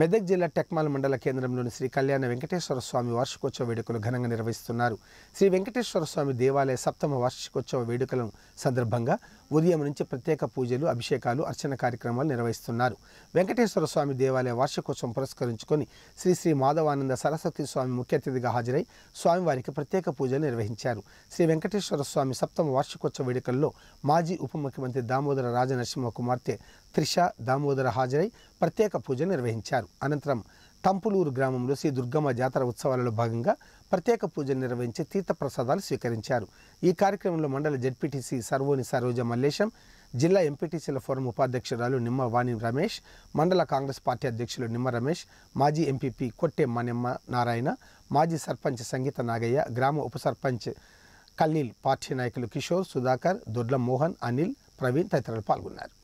మెదక్ జిల్లా టెక్మాల్ మండల కేంద్రంలోని శ్రీ కళ్యాణ వెంకటేశ్వర స్వామి వార్షికోత్సవ వేడుకలు ఘనంగా నిర్వహిస్తున్నారు శ్రీ వెంకటేశ్వర స్వామి దేవాలయ సప్తమ వార్షికోత్సవ వేడుకలను సందర్భంగా ఉదయం నుంచి ప్రత్యేక పూజలు అభిషేకాలు అర్చన కార్యక్రమాలు నిర్వహిస్తున్నారు వెంకటేశ్వర స్వామి దేవాలయ వార్షికోత్సవం పురస్కరించుకొని శ్రీ శ్రీ మాధవానంద సరస్వతి స్వామి ముఖ్య అతిథిగా హాజరై స్వామివారికి ప్రత్యేక పూజలు నిర్వహించారు శ్రీ వెంకటేశ్వర స్వామి సప్తమ వార్షికోత్సవ వేడుకల్లో మాజీ ఉప ముఖ్యమంత్రి దామోదర రాజనరసింహ కుమార్తె త్రిష దామోదర హాజరై ప్రత్యేక పూజలు నిర్వహించారు అనంతరం తంపులూరు గ్రామంలో శ్రీ దుర్గమ్మ జాతర ఉత్సవాలలో భాగంగా ప్రత్యేక పూజలు నిర్వహించి తీర్థప్రసాదాలు స్వీకరించారు ఈ కార్యక్రమంలో మండల జడ్పీటీసీ సర్వోని సరోజ మల్లేశం జిల్లా ఎంపీటీసీల ఫోరం ఉపాధ్యక్షురాలు నిమ్మ వాణి రమేష్ మండల కాంగ్రెస్ పార్టీ అధ్యక్షులు నిమ్మ రమేష్ మాజీ ఎంపీపీ కొట్టె మనిమ్మ నారాయణ మాజీ సర్పంచ్ సంగీత నాగయ్య గ్రామ ఉప సర్పంచ్ కల్నీల్ పార్టీ నాయకులు కిషోర్ సుధాకర్ దొడ్ల మోహన్ అనిల్ ప్రవీణ్ తదితరులు పాల్గొన్నారు